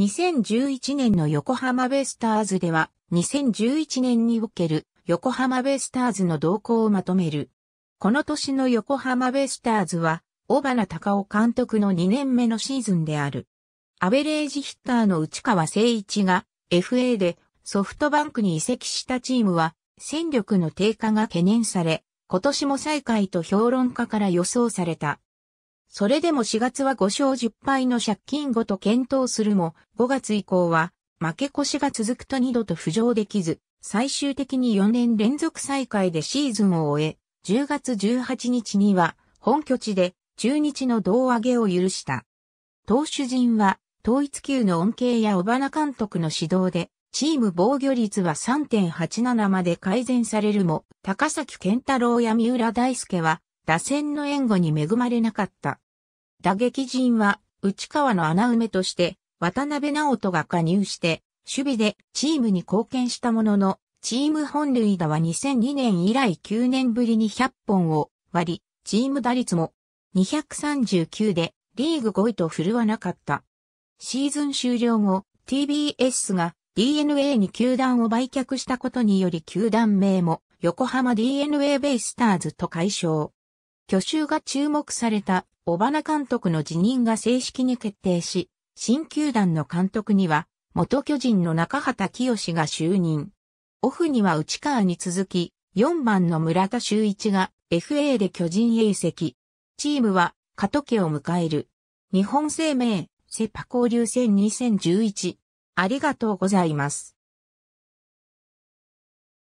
2011年の横浜ベイスターズでは、2011年における横浜ベイスターズの動向をまとめる。この年の横浜ベイスターズは、小花隆夫監督の2年目のシーズンである。アベレージヒッターの内川誠一が FA でソフトバンクに移籍したチームは戦力の低下が懸念され、今年も最下位と評論家から予想された。それでも4月は5勝10敗の借金後と検討するも、5月以降は負け越しが続くと2度と浮上できず、最終的に4年連続再開でシーズンを終え、10月18日には本拠地で中日の胴上げを許した。投手陣は統一級の恩恵や小花監督の指導で、チーム防御率は3.87まで改善されるも、高崎健太郎や三浦大輔は打線の援護に恵まれなかった。打撃陣は、内川の穴埋めとして、渡辺直人が加入して、守備でチームに貢献したものの、チーム本塁打は2002年以来9年ぶりに100本を割り、チーム打率も239でリーグ5位と振るわなかった。シーズン終了後、TBS が DNA に球団を売却したことにより球団名も横浜 DNA ベイスターズと解消。去就が注目された小花監督の辞任が正式に決定し、新球団の監督には元巨人の中畑清が就任。オフには内川に続き、4番の村田修一が FA で巨人へ移籍。チームは加藤家を迎える。日本生命、セパ交流戦2011。ありがとうございます。